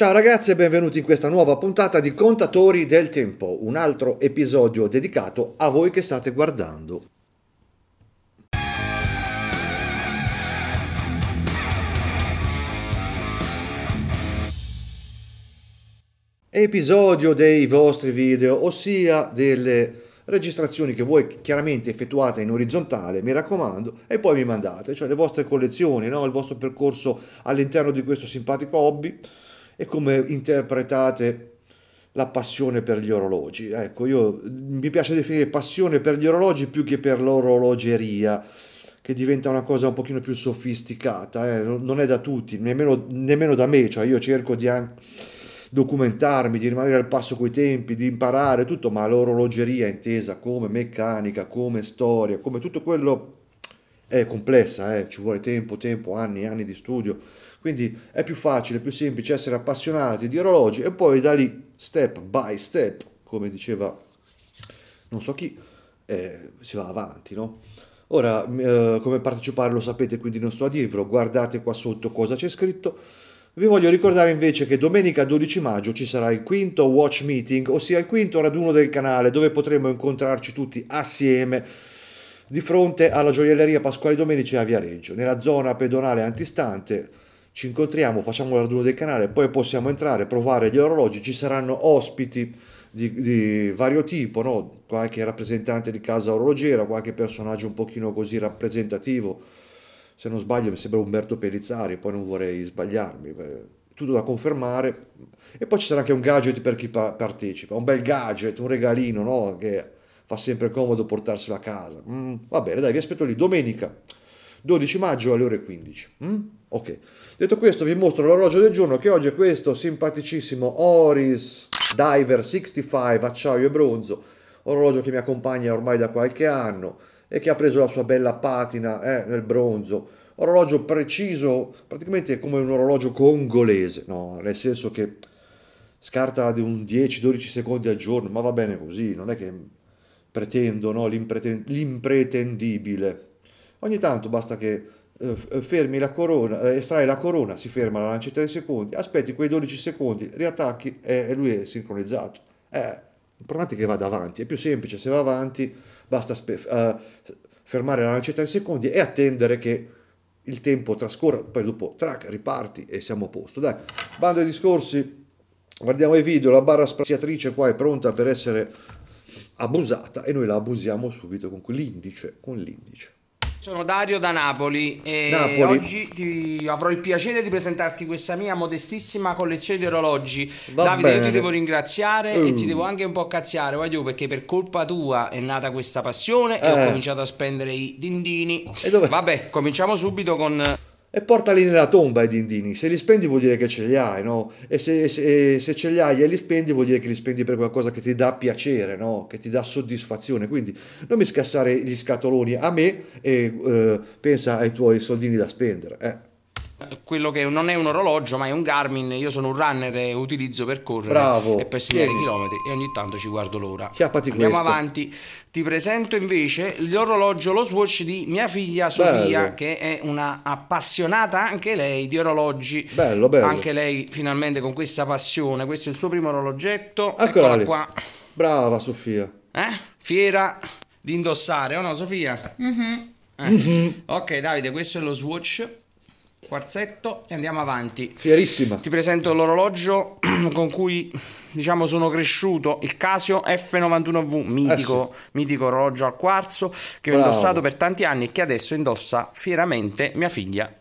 Ciao ragazzi e benvenuti in questa nuova puntata di Contatori del Tempo, un altro episodio dedicato a voi che state guardando. Episodio dei vostri video, ossia delle registrazioni che voi chiaramente effettuate in orizzontale, mi raccomando, e poi mi mandate, cioè le vostre collezioni, no? il vostro percorso all'interno di questo simpatico hobby e come interpretate la passione per gli orologi. Ecco, io mi piace definire passione per gli orologi più che per l'orologeria, che diventa una cosa un pochino più sofisticata, eh. non è da tutti, nemmeno, nemmeno, da me, cioè io cerco di documentarmi, di rimanere al passo coi tempi, di imparare tutto, ma l'orologeria intesa come meccanica, come storia, come tutto quello è complessa, eh. ci vuole tempo, tempo, anni e anni di studio quindi è più facile, più semplice essere appassionati di orologi e poi da lì, step by step, come diceva non so chi, eh, si va avanti, no? Ora, eh, come partecipare lo sapete, quindi non sto a dirvelo, guardate qua sotto cosa c'è scritto. Vi voglio ricordare invece che domenica 12 maggio ci sarà il quinto Watch Meeting, ossia il quinto raduno del canale, dove potremo incontrarci tutti assieme di fronte alla gioielleria Pasquale Domenici a Viareggio, nella zona pedonale antistante ci incontriamo, facciamo la raduno del canale, poi possiamo entrare, provare gli orologi, ci saranno ospiti di, di vario tipo, no? qualche rappresentante di casa orologiera, qualche personaggio un pochino così rappresentativo, se non sbaglio mi sembra Umberto Pellizzari, poi non vorrei sbagliarmi, tutto da confermare, e poi ci sarà anche un gadget per chi pa- partecipa, un bel gadget, un regalino no? che fa sempre comodo portarselo a casa. Mm, va bene, dai, vi aspetto lì domenica. 12 maggio alle ore 15. Mm? Ok, detto questo vi mostro l'orologio del giorno che oggi è questo simpaticissimo Oris Diver 65 acciaio e bronzo, orologio che mi accompagna ormai da qualche anno e che ha preso la sua bella patina eh, nel bronzo. Orologio preciso, praticamente come un orologio congolese, no? nel senso che scarta di un 10-12 secondi al giorno, ma va bene così, non è che pretendo no? l'impretendibile. Ogni tanto basta che eh, eh, fermi la corona, eh, estrai la corona, si ferma la lancetta 3 secondi, aspetti quei 12 secondi, riattacchi e, e lui è sincronizzato. Eh, l'importante è che vada avanti, è più semplice, se va avanti basta spe- eh, fermare la lancetta 3 secondi e attendere che il tempo trascorra, poi dopo track, riparti e siamo a posto. Dai, bando ai discorsi, guardiamo i video, la barra spaziatrice qua è pronta per essere abusata e noi la abusiamo subito con l'indice, con l'indice. Sono Dario da Napoli e Napoli. oggi ti, avrò il piacere di presentarti questa mia modestissima collezione di orologi. Va Davide, bene. io ti devo ringraziare mm. e ti mm. devo anche un po' cazziare, voglio perché per colpa tua è nata questa passione eh. e ho eh. cominciato a spendere i dindini. E dove? Vabbè, cominciamo subito con e portali nella tomba i dindini. Se li spendi vuol dire che ce li hai, no? E se, se, se, ce li hai e li spendi vuol dire che li spendi per qualcosa che ti dà piacere, no? Che ti dà soddisfazione. Quindi non mi scassare gli scatoloni a me e eh, pensa ai tuoi soldini da spendere. Eh quello che non è un orologio, ma è un Garmin. Io sono un runner e utilizzo per correre Bravo. e per segnare i chilometri e ogni tanto ci guardo l'ora. Chiappati Andiamo questo. avanti. Ti presento invece l'orologio, lo Swatch di mia figlia Sofia, bello. che è una appassionata anche lei di orologi. Bello, bello. Anche lei finalmente con questa passione. Questo è il suo primo orologetto. Eccola qua. Brava Sofia. Eh? Fiera di indossare, o no Sofia? Mm -hmm. eh. mm -hmm. Ok Davide, questo è lo Swatch quarzetto e andiamo avanti. Fierissima. Ti presento l'orologio con cui diciamo sono cresciuto, il Casio F91V, mitico, eh mitico orologio al quarzo che Bravo. ho indossato per tanti anni e che adesso indossa fieramente mia figlia.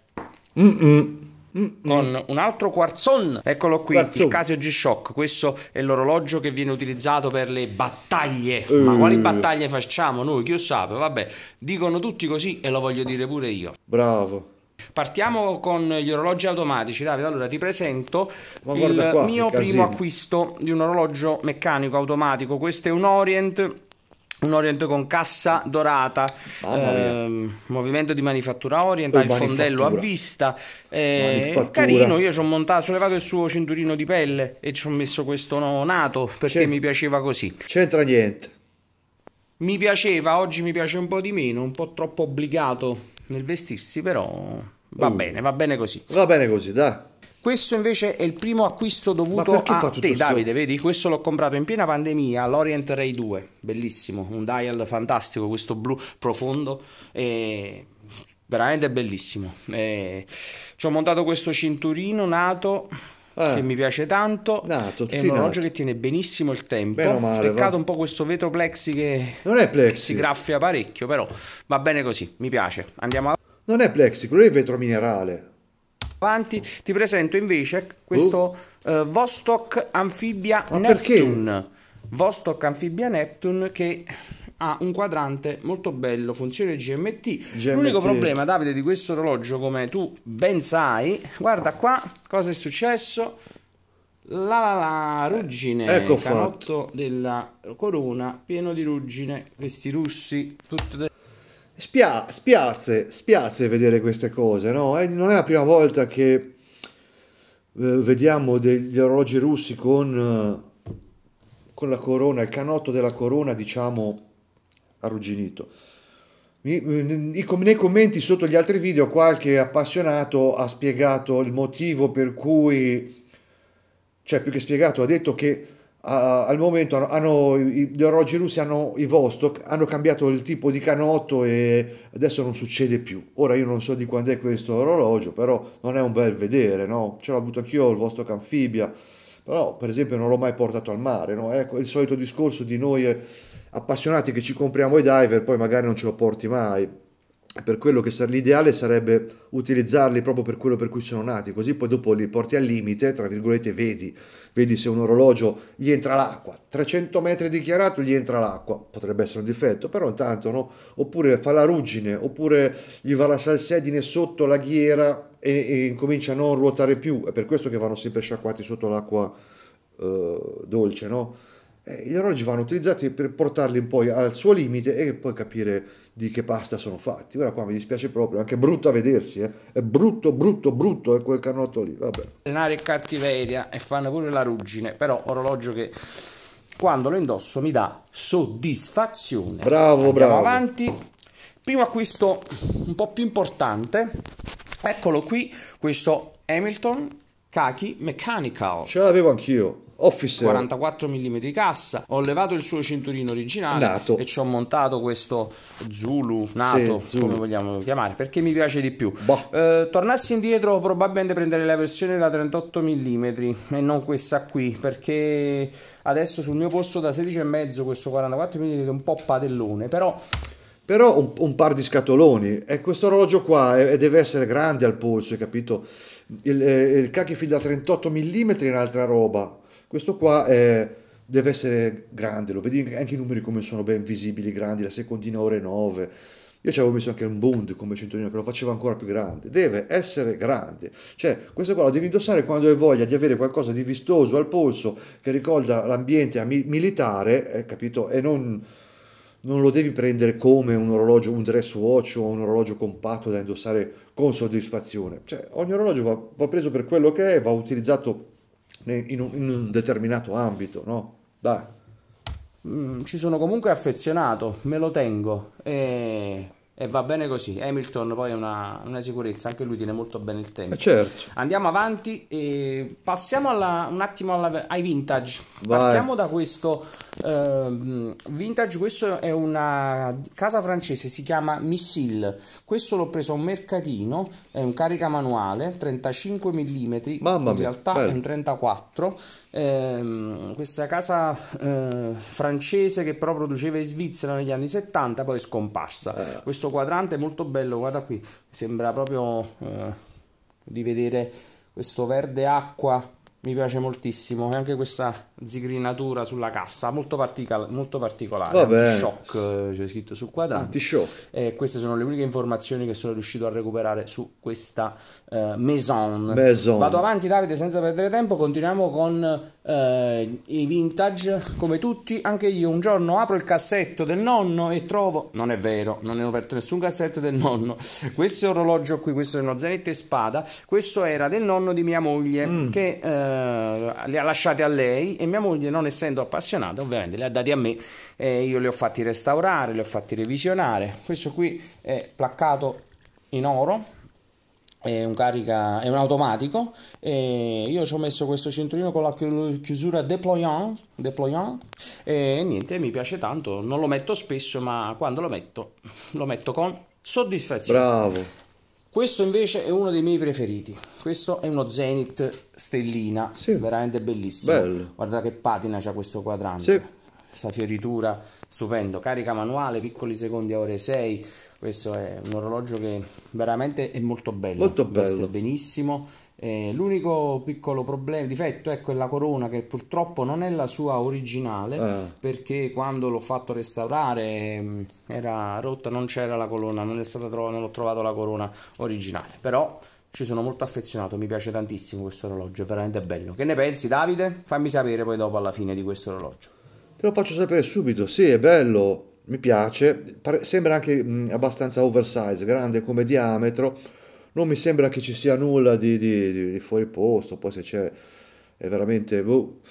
Mm -mm. Mm -mm. con un altro quarzon. Eccolo qui, quarzon. il Casio G-Shock. Questo è l'orologio che viene utilizzato per le battaglie. Uh. Ma eh. quali battaglie facciamo noi? Chi lo sa? Vabbè, dicono tutti così e lo voglio dire pure io. Bravo. Partiamo con gli orologi automatici, Davide. Allora ti presento Ma il qua, mio primo acquisto di un orologio meccanico automatico. Questo è un Orient un Orient con cassa dorata, ehm, movimento di manifattura Orient, oh, ha il fondello a vista, eh, carino, io ci ho montato, ho levato il suo cinturino di pelle e ci ho messo questo nato perché mi piaceva così. C'entra niente. Mi piaceva, oggi mi piace un po' di meno, un po' troppo obbligato nel vestirsi, però va uh. bene, va bene così. Va bene così, dai. Questo invece è il primo acquisto dovuto a te, Davide. Vedi, questo l'ho comprato in piena pandemia l'Orient Ray 2, bellissimo, un dial fantastico, questo blu profondo. E veramente bellissimo. E... Ci ho montato questo cinturino nato Ah, che mi piace tanto. Nato, è un orologio che tiene benissimo il tempo. Male, Peccato va. un po' questo vetro plexi che plexi. si graffia parecchio, però va bene così, mi piace. Andiamo avanti. Non è plexi, quello è vetro minerale. Avanti, ti presento invece questo uh. Uh, Vostok Amphibia Ma Neptune. Perché? Vostok Amphibia Neptune che ha un quadrante molto bello, funzione GMT. GMT. L'unico problema, Davide, di questo orologio, come tu ben sai, guarda qua cosa è successo. La, la, la ruggine, eh, ecco canotto fatto. della corona pieno di ruggine, questi russi, tutte de- Spia spiazze, spiazze vedere queste cose, no? Eh, non è la prima volta che eh, vediamo degli orologi russi con, eh, con la corona, il canotto della corona, diciamo, arrugginito. Eh, nei commenti sotto gli altri video qualche appassionato ha spiegato il motivo per cui, cioè più che spiegato, ha detto che a, al momento hanno, i orologi russi hanno i Vostok, hanno cambiato il tipo di canotto e adesso non succede più. Ora io non so di quando è questo orologio, però non è un bel vedere, no? Ce l'ho avuto anch'io il Vostok anfibia, però per esempio non l'ho mai portato al mare, no? Ecco il solito discorso di noi eh, appassionati che ci compriamo i diver, poi magari non ce lo porti mai. Per quello che sarebbe l'ideale sarebbe utilizzarli proprio per quello per cui sono nati, così poi dopo li porti al limite, tra virgolette, vedi, vedi se un orologio gli entra l'acqua, 300 metri dichiarato gli entra l'acqua, potrebbe essere un difetto, però intanto no, oppure fa la ruggine, oppure gli va la salsedine sotto la ghiera e, e incomincia a non ruotare più, è per questo che vanno sempre sciacquati sotto l'acqua eh, dolce, no? eh, gli orologi vanno utilizzati per portarli poi al suo limite e poi capire di che pasta sono fatti. Ora qua mi dispiace proprio, anche brutto a vedersi, eh. è brutto, brutto, brutto è quel canotto lì, vabbè. Allenare cattiveria e fanno pure la ruggine, però orologio che quando lo indosso mi dà soddisfazione. Bravo, Andiamo bravo. avanti. Primo acquisto un po' più importante, eccolo qui, questo Hamilton Kaki Mechanical. Ce l'avevo anch'io. Officer 44 mm cassa ho levato il suo cinturino originale nato. e ci ho montato questo Zulu nato sì, Zulu. come vogliamo chiamare perché mi piace di più boh. eh, tornassi indietro probabilmente prenderei la versione da 38 mm e non questa qui perché adesso sul mio posto da 16,5 questo 44 mm è un po' padellone però però un, un, par di scatoloni e questo orologio qua è, deve essere grande al polso hai capito il, eh, il Kakifil da 38 mm è un'altra roba questo qua eh, deve essere grande, lo vedi anche i numeri come sono ben visibili, grandi, la secondina ore 9. Io ci avevo messo anche un Bund come centurino che lo faceva ancora più grande. Deve essere grande. Cioè, questo qua lo devi indossare quando hai voglia di avere qualcosa di vistoso al polso che ricorda l'ambiente militare, eh, capito? E non, non, lo devi prendere come un orologio, un dress watch o un orologio compatto da indossare con soddisfazione. Cioè, ogni orologio va, va preso per quello che è, va utilizzato in un, in un determinato ambito, no? Dai. Mm, ci sono comunque affezionato, me lo tengo. E eh, e va bene così. Hamilton poi è una, una, sicurezza, anche lui tiene molto bene il tempo. Eh, certo. Andiamo avanti e passiamo alla, un attimo alla, ai vintage. Vai. Partiamo da questo uh, vintage, questo è una casa francese, si chiama Missile. Questo l'ho preso a un mercatino, è un carica-manuale, 35 mm, Mamma in mia, realtà bello. è un 34. Eh, questa casa eh, francese che però produceva in Svizzera negli anni 70 poi è scomparsa. Eh. Questo questo quadrante molto bello guarda qui sembra proprio eh, di vedere questo verde acqua mi piace moltissimo e anche questa zigrinatura sulla cassa molto, partical- molto particolare Vabbè. shock eh, c'è scritto sul quadrante e eh, queste sono le uniche informazioni che sono riuscito a recuperare su questa uh, maison. maison. vado avanti Davide senza perdere tempo continuiamo con uh, i vintage come tutti anche io un giorno apro il cassetto del nonno e trovo non è vero non ne ho aperto nessun cassetto del nonno questo orologio qui questo è uno Zenith e Spada questo era del nonno di mia moglie mm. che uh, eh, li ha lasciati a lei e mia moglie non essendo appassionata ovviamente li ha dati a me e io li ho fatti restaurare, li ho fatti revisionare. Questo qui è placcato in oro è un, carica, è un automatico e io ci ho messo questo cinturino con la chiusura deployant, deployant e niente mi piace tanto non lo metto spesso ma quando lo metto lo metto con soddisfazione bravo questo invece è uno dei miei preferiti. Questo è uno Zenith stellina, sì. veramente bellissimo. Bello. Guarda che patina c'ha questo quadrante. Sì. Questa fioritura stupendo, carica manuale, piccoli secondi a ore 6 questo è un orologio che veramente è molto bello molto bello benissimo eh, l'unico piccolo problema difetto ecco, è quella corona che purtroppo non è la sua originale eh. perché quando l'ho fatto restaurare ehm, era rotta non c'era la corona non è stata trovata non ho trovato la corona originale però ci sono molto affezionato, mi piace tantissimo questo orologio, è veramente bello. Che ne pensi Davide? Fammi sapere poi dopo alla fine di questo orologio. Te lo faccio sapere subito, sì è bello, mi piace, sembra anche abbastanza oversize, grande come diametro, non mi sembra che ci sia nulla di, di, di fuori posto, poi se c'è è veramente... Boh.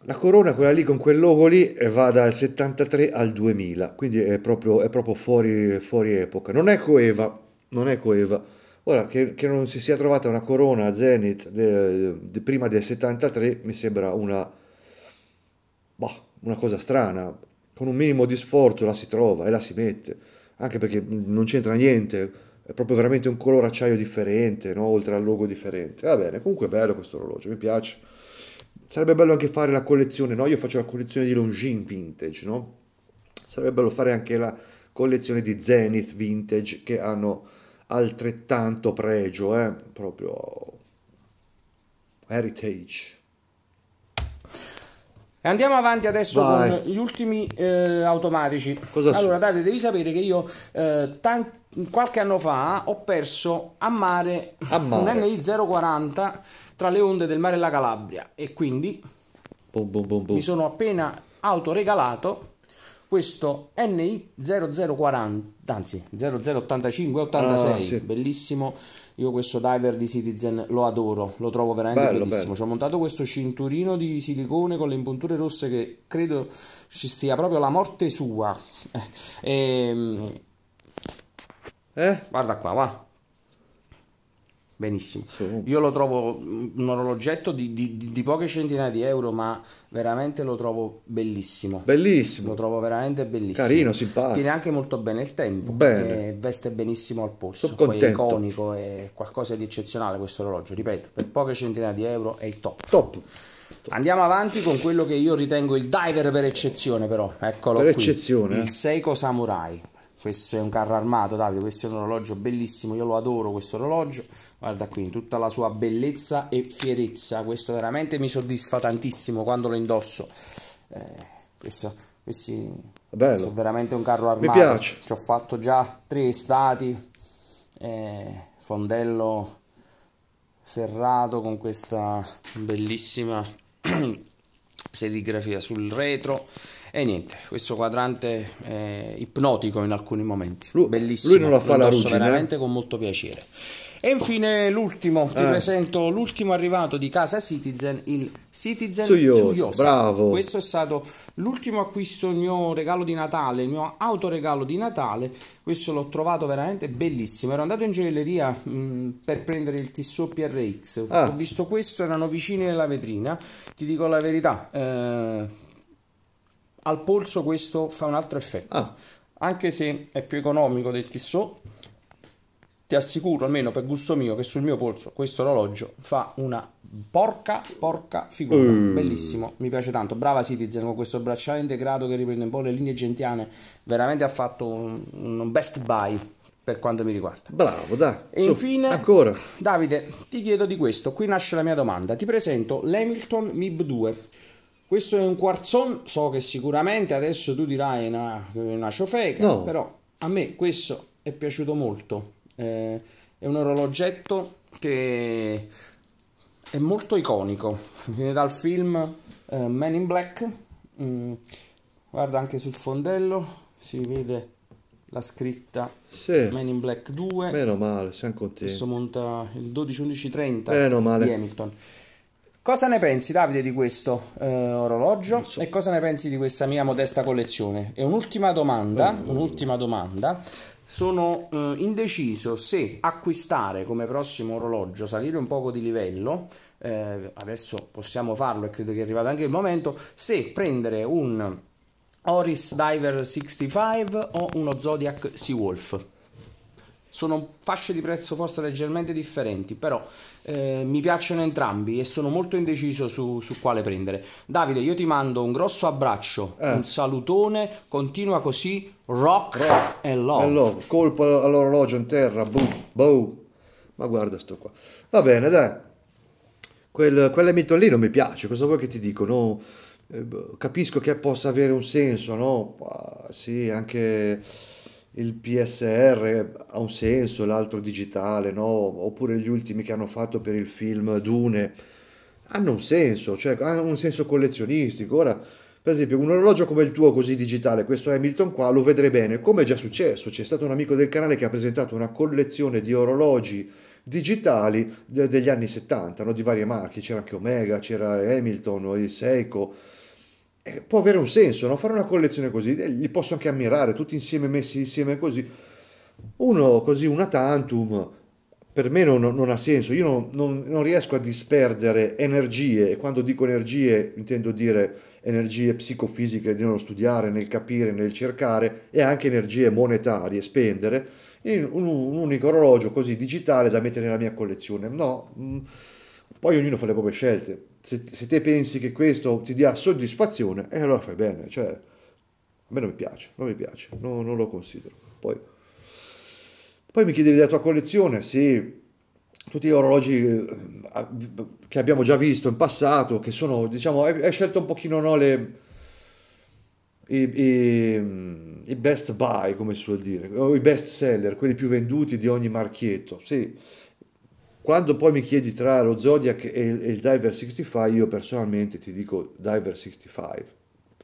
La corona, quella lì con quel logo lì, eh, va dal 73 al 2000, quindi è proprio, è proprio fuori, fuori, epoca. Non è coeva, non è coeva. Ora, che, che non si sia trovata una corona Zenith de, de, prima del 73 mi sembra una, boh, una cosa strana con un minimo di sforzo la si trova e la si mette, anche perché non c'entra niente, è proprio veramente un colore acciaio differente, no? oltre al logo differente. Va bene, comunque è bello questo orologio, mi piace. Sarebbe bello anche fare la collezione, no? Io faccio la collezione di Longines vintage, no? Sarebbe bello fare anche la collezione di Zenith vintage che hanno altrettanto pregio, eh? proprio heritage andiamo avanti adesso Vai. con gli ultimi eh, automatici. Cosa allora, Davide, devi sapere che io eh, tanti, qualche anno fa ho perso a mare, a mare. un NI 040 tra le onde del mare e la Calabria e quindi bum, bum, bum, mi sono appena autoregalato questo NI 0040, anzi 0085 86, ah, bellissimo. Io questo diver di Citizen lo adoro, lo trovo veramente bello, bellissimo. Bello. Ci ho montato questo cinturino di silicone con le impunture rosse che credo ci sia proprio la morte sua. E, ehm, eh? Guarda qua, va. Benissimo. Sì. Io lo trovo mm, un orologetto di, di, di, poche centinaia di euro, ma veramente lo trovo bellissimo. Bellissimo. Lo trovo veramente bellissimo. Carino, simpatico. Tiene anche molto bene il tempo. Bene. veste benissimo al polso. Poi è iconico, è qualcosa di eccezionale questo orologio. Ripeto, per poche centinaia di euro è il top. Top. Andiamo avanti con quello che io ritengo il diver per eccezione, però. Eccolo per qui. eccezione. Il eh. Seiko Samurai questo è un carro armato Davide questo è un orologio bellissimo io lo adoro questo orologio guarda qui in tutta la sua bellezza e fierezza questo veramente mi soddisfa tantissimo quando lo indosso eh, questo, questi, questo, è veramente un carro armato mi piace ci ho fatto già tre estati eh, fondello serrato con questa bellissima serigrafia sul retro e niente, questo quadrante eh, ipnotico in alcuni momenti. Lui, Bellissimo. Lui non lo fa la ruggine. Eh? veramente con molto piacere. E infine l'ultimo, ti eh. presento l'ultimo arrivato di casa Citizen, il Citizen Tsuyosa. Tsuyosa. Bravo. Questo è stato l'ultimo acquisto, il mio regalo di Natale, il mio autoregalo di Natale. Questo l'ho trovato veramente bellissimo. Ero andato in gioielleria mh, per prendere il Tissot PRX. Ah. Ho visto questo, erano vicini nella vetrina. Ti dico la verità, eh, al polso questo fa un altro effetto. Ah. Anche se è più economico del Tissot, ti assicuro, almeno per gusto mio, che sul mio polso questo orologio fa una porca, porca figura. Mm. Bellissimo, mi piace tanto. Brava Citizen con questo bracciale integrato che riprende un po' le linee gentiane. Veramente ha fatto un, un best buy per quanto mi riguarda. Bravo, dai. E so, infine, ancora. Davide, ti chiedo di questo. Qui nasce la mia domanda. Ti presento l'Hamilton MIB2 questo è un quarzon, so che sicuramente adesso tu dirai una, una ciofeca, no. però a me questo è piaciuto molto. Eh, è un orologetto che è molto iconico, viene dal film eh, Men in Black, mm, guarda anche sul fondello, si vede la scritta sì. Men in Black 2. Meno male, siamo contenti. Questo monta il 12-11-30 di Hamilton. Cosa ne pensi, Davide, di questo eh, orologio so. e cosa ne pensi di questa mia modesta collezione? E un'ultima domanda, mm. un'ultima domanda. Sono eh, indeciso se acquistare come prossimo orologio, salire un poco di livello, eh, adesso possiamo farlo e credo che è arrivato anche il momento, se prendere un Oris Diver 65 o uno Zodiac Seawolf sono fasce di prezzo forse leggermente differenti, però eh, mi piacciono entrambi e sono molto indeciso su, su, quale prendere. Davide, io ti mando un grosso abbraccio, eh. un salutone, continua così, rock, rock and love. And love. Colpo all'orologio in terra, boom, boom. Ma guarda sto qua. Va bene, dai. Quel, quell'emito lì non mi piace, cosa vuoi che ti dico? No, eh, boh, capisco che possa avere un senso, no? Ah, sì, anche il PSR ha un senso, l'altro digitale, no? oppure gli ultimi che hanno fatto per il film Dune, hanno un senso, cioè hanno un senso collezionistico. Ora, per esempio, un orologio come il tuo così digitale, questo Hamilton qua, lo vedrei bene, come è già successo, c'è stato un amico del canale che ha presentato una collezione di orologi digitali degli anni 70, no? di varie marche, c'era anche Omega, c'era Hamilton, Seiko, eh, può avere un senso, no? fare una collezione così, eh, li posso anche ammirare, tutti insieme messi insieme così. Uno così, una tantum, per me non, non ha senso, io non, non, non, riesco a disperdere energie, e quando dico energie intendo dire energie psicofisiche nello studiare, nel capire, nel cercare e anche energie monetarie, spendere, in un, un unico orologio così digitale da mettere nella mia collezione. No, mm, poi ognuno fa le proprie scelte se, se, te pensi che questo ti dia soddisfazione, eh, allora fai bene, cioè, a me non mi piace, non mi piace, no, non lo considero. Poi, poi mi chiedevi della tua collezione, sì, tutti gli orologi eh, che abbiamo già visto in passato, che sono, diciamo, hai scelto un pochino no, le, i, i, i best buy, come si suol dire, o i best seller, quelli più venduti di ogni marchietto, sì quando poi mi chiedi tra lo Zodiac e il, e il Diver 65, io personalmente ti dico Diver 65.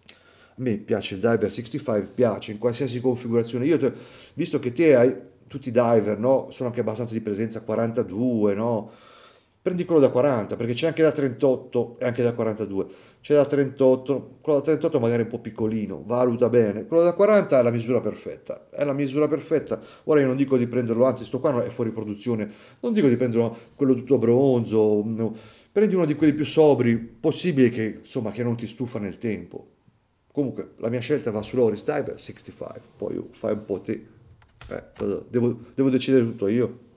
A me piace il Diver 65, piace in qualsiasi configurazione. Io, te, visto che te hai tutti i diver, no? Sono anche abbastanza di presenza 42, no? Prendi quello da 40, perché c'è anche da 38 e anche da 42 c'è da 38, quello da 38 magari un po' piccolino, valuta bene, quello da 40 è la misura perfetta, è la misura perfetta, ora io non dico di prenderlo, anzi sto qua è fuori produzione, non dico di prenderlo quello tutto bronzo, no. prendi uno di quelli più sobri possibile che insomma che non ti stufa nel tempo, comunque la mia scelta va sull'Oris Diver 65, poi fai un po' te, eh, devo, devo decidere tutto io.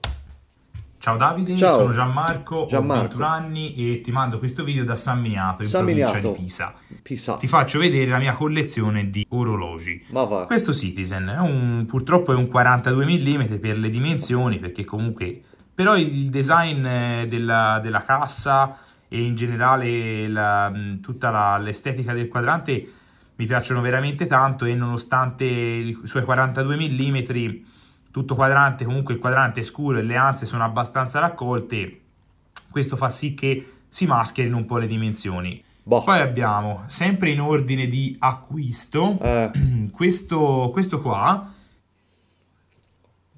Ciao Davide, Ciao. sono Gianmarco, Gianmarco. ho 21 anni e ti mando questo video da San Miniato, in San provincia Miniato. di Pisa. Pisa. Ti faccio vedere la mia collezione di orologi. Questo Citizen è un, purtroppo è un 42 mm per le dimensioni, perché comunque... Però il design eh, della, della cassa e in generale la, mm, tutta l'estetica del quadrante mi piacciono veramente tanto e nonostante i suoi 42 mm tutto quadrante, comunque il quadrante è scuro e le anze sono abbastanza raccolte, questo fa sì che si mascherino un po' le dimensioni. Boh. Poi abbiamo, sempre in ordine di acquisto, eh. questo, questo qua,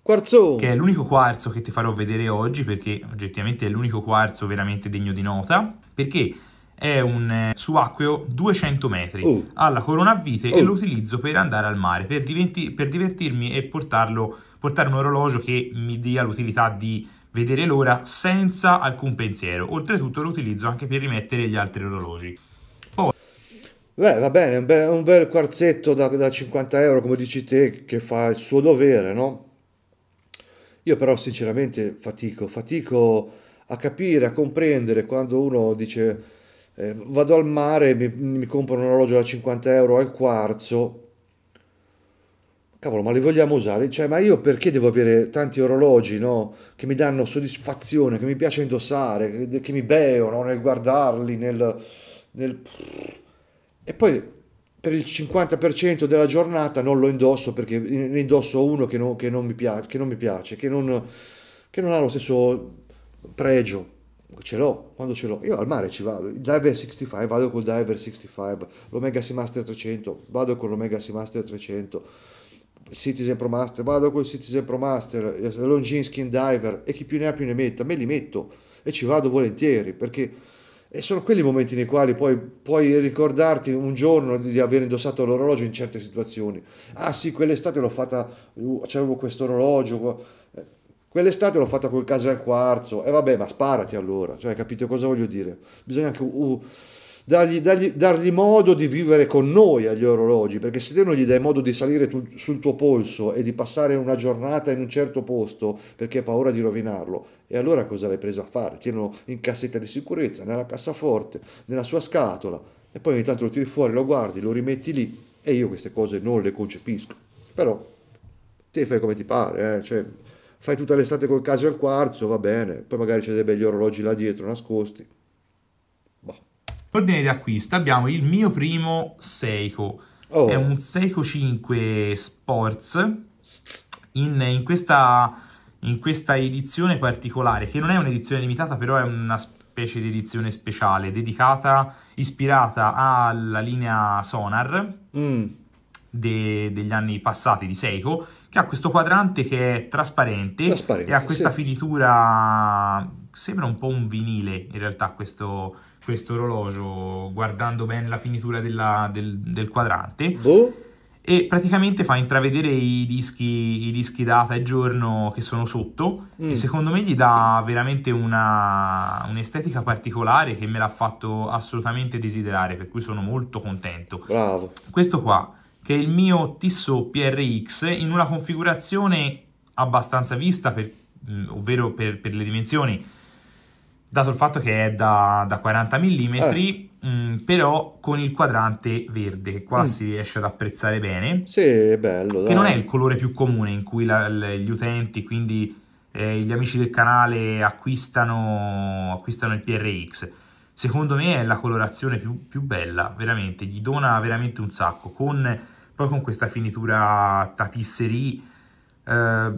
Quarzo. Che è l'unico quarzo che ti farò vedere oggi perché oggettivamente è l'unico quarzo veramente degno di nota. Perché è un eh, subacqueo 200 metri, oh. ha la corona a vite oh. e uh. lo utilizzo per andare al mare, per, diventi- per divertirmi e portarlo portare un orologio che mi dia l'utilità di vedere l'ora senza alcun pensiero. Oltretutto lo utilizzo anche per rimettere gli altri orologi. Poi... Beh, va bene, un bel, un bel quarzetto da, da, 50 euro, come dici te, che fa il suo dovere, no? Io però sinceramente fatico, fatico a capire, a comprendere quando uno dice eh, vado al mare, mi, mi compro un orologio da 50 euro al quarzo, cavolo, ma li vogliamo usare? Cioè, ma io perché devo avere tanti orologi, no? Che mi danno soddisfazione, che mi piace indossare, che, che mi beono nel guardarli, nel, nel... E poi per il 50% della giornata non lo indosso perché ne indosso uno che non, che non mi, piace, che non mi piace, che non, che non ha lo stesso pregio. Ce l'ho, quando ce l'ho. Io al mare ci vado, il Diver 65, vado col Diver 65, l'Omega Seamaster 300, vado con l'Omega Seamaster 300 Citizen Pro Master, vado col Citizen Pro Master, eh, Longin Skin Diver e chi più ne ha più ne metta, me li metto e ci vado volentieri perché e eh, sono quelli i momenti nei quali poi puoi ricordarti un giorno di aver indossato l'orologio in certe situazioni. Ah sì, quell'estate l'ho fatta, uh, c'avevo questo orologio, eh, quell'estate l'ho fatta col caso al quarzo, e vabbè, ma sparati allora, cioè capite cosa voglio dire? Bisogna anche... Uh, dargli, dargli, dargli, modo di vivere con noi agli orologi, perché se te non gli dai modo di salire tu, sul tuo polso e di passare una giornata in un certo posto perché hai paura di rovinarlo, e allora cosa l'hai preso a fare? Tienilo in cassetta di sicurezza, nella cassaforte, nella sua scatola, e poi ogni tanto lo tiri fuori, lo guardi, lo rimetti lì, e io queste cose non le concepisco. Però te fai come ti pare, eh? cioè, fai tutta l'estate col caso al quarzo, va bene, poi magari c'è dei begli orologi là dietro nascosti ordine di acquisto abbiamo il mio primo Seiko, oh. è un Seiko 5 Sports in, in, questa, in, questa, edizione particolare, che non è un'edizione limitata però è una specie di edizione speciale, dedicata, ispirata alla linea Sonar mm. de, degli anni passati di Seiko, che ha questo quadrante che è trasparente, trasparente e ha questa sì. finitura, sembra un po' un vinile in realtà questo questo orologio guardando bene la finitura della, del, del, quadrante. Boh. E praticamente fa intravedere i dischi, i dischi data e giorno che sono sotto. Mm. E secondo me gli dà veramente una, un'estetica particolare che me l'ha fatto assolutamente desiderare, per cui sono molto contento. Bravo. Questo qua, che è il mio Tissot PRX in una configurazione abbastanza vista, per, mm, ovvero per, per le dimensioni dato il fatto che è da, da 40 eh. mm, eh. mh, però con il quadrante verde, che qua mm. si riesce ad apprezzare bene. Sì, è bello. Dai. Che non è il colore più comune in cui la, le, gli utenti, quindi eh, gli amici del canale, acquistano, acquistano, il PRX. Secondo me è la colorazione più, più bella, veramente, gli dona veramente un sacco. Con, poi con questa finitura tapisserie... Eh,